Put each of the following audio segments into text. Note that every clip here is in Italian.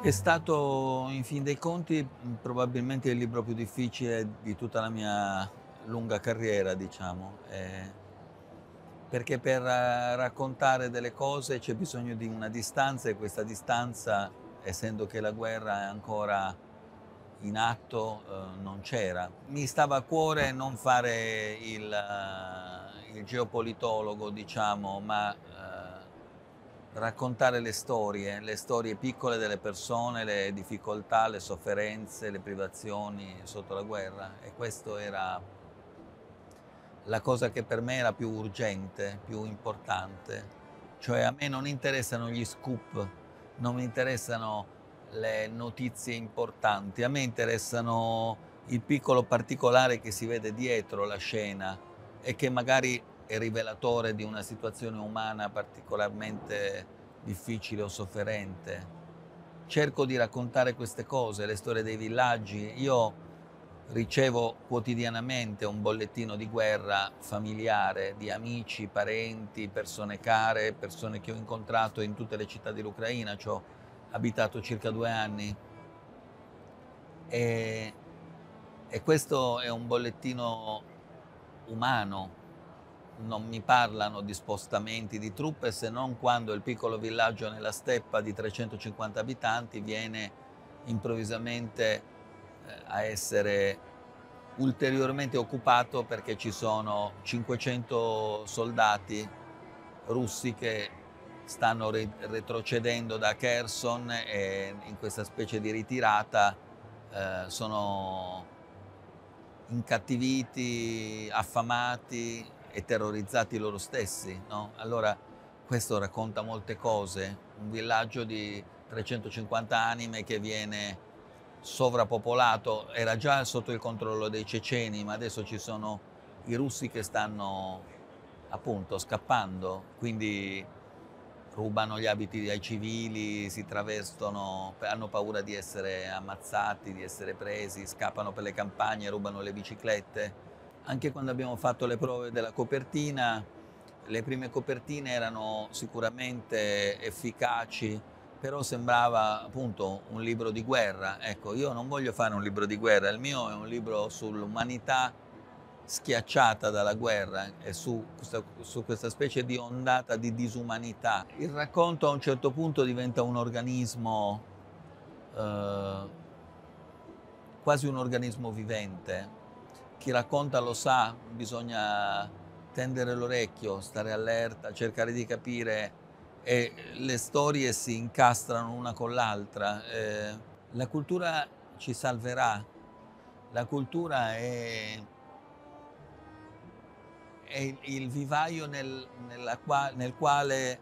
È stato in fin dei conti mm, probabilmente il libro più difficile di tutta la mia lunga carriera, diciamo, eh, perché per eh, raccontare delle cose c'è bisogno di una distanza e questa distanza, essendo che la guerra è ancora in atto, eh, non c'era. Mi stava a cuore non fare il, uh, il geopolitologo, diciamo, ma... Uh, raccontare le storie, le storie piccole delle persone, le difficoltà, le sofferenze, le privazioni sotto la guerra e questo era la cosa che per me era più urgente, più importante, cioè a me non interessano gli scoop, non mi interessano le notizie importanti, a me interessano il piccolo particolare che si vede dietro la scena e che magari è rivelatore di una situazione umana particolarmente difficile o sofferente. Cerco di raccontare queste cose, le storie dei villaggi. Io ricevo quotidianamente un bollettino di guerra familiare di amici, parenti, persone care, persone che ho incontrato in tutte le città dell'Ucraina, ci ho abitato circa due anni. E, e questo è un bollettino umano non mi parlano di spostamenti di truppe se non quando il piccolo villaggio nella steppa di 350 abitanti viene improvvisamente eh, a essere ulteriormente occupato perché ci sono 500 soldati russi che stanno re retrocedendo da Kherson e in questa specie di ritirata eh, sono incattiviti, affamati, e terrorizzati loro stessi. No? Allora questo racconta molte cose, un villaggio di 350 anime che viene sovrappopolato, era già sotto il controllo dei ceceni, ma adesso ci sono i russi che stanno appunto scappando, quindi rubano gli abiti ai civili, si travestono, hanno paura di essere ammazzati, di essere presi, scappano per le campagne, rubano le biciclette anche quando abbiamo fatto le prove della copertina, le prime copertine erano sicuramente efficaci, però sembrava appunto un libro di guerra. Ecco, io non voglio fare un libro di guerra, il mio è un libro sull'umanità schiacciata dalla guerra e su questa, su questa, specie di ondata di disumanità. Il racconto a un certo punto diventa un organismo, eh, quasi un organismo vivente, chi racconta lo sa, bisogna tendere l'orecchio, stare allerta, cercare di capire e le storie si incastrano una con l'altra. Eh, la cultura ci salverà, la cultura è, è il vivaio nel, qua, nel quale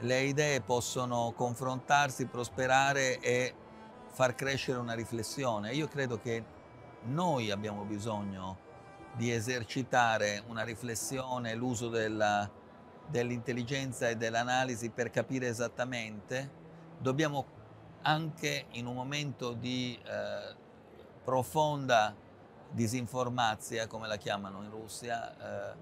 le idee possono confrontarsi, prosperare e far crescere una riflessione. Io credo che noi abbiamo bisogno di di esercitare una riflessione, l'uso dell'intelligenza e dell'analisi per capire esattamente, dobbiamo anche in un momento di eh, profonda disinformazia, come la chiamano in Russia, eh,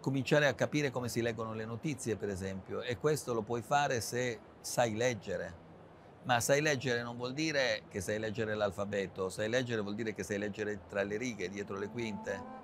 cominciare a capire come si leggono le notizie, per esempio, e questo lo puoi fare se sai leggere. Ma sai leggere non vuol dire che sai leggere l'alfabeto, sai leggere vuol dire che sai leggere tra le righe, dietro le quinte.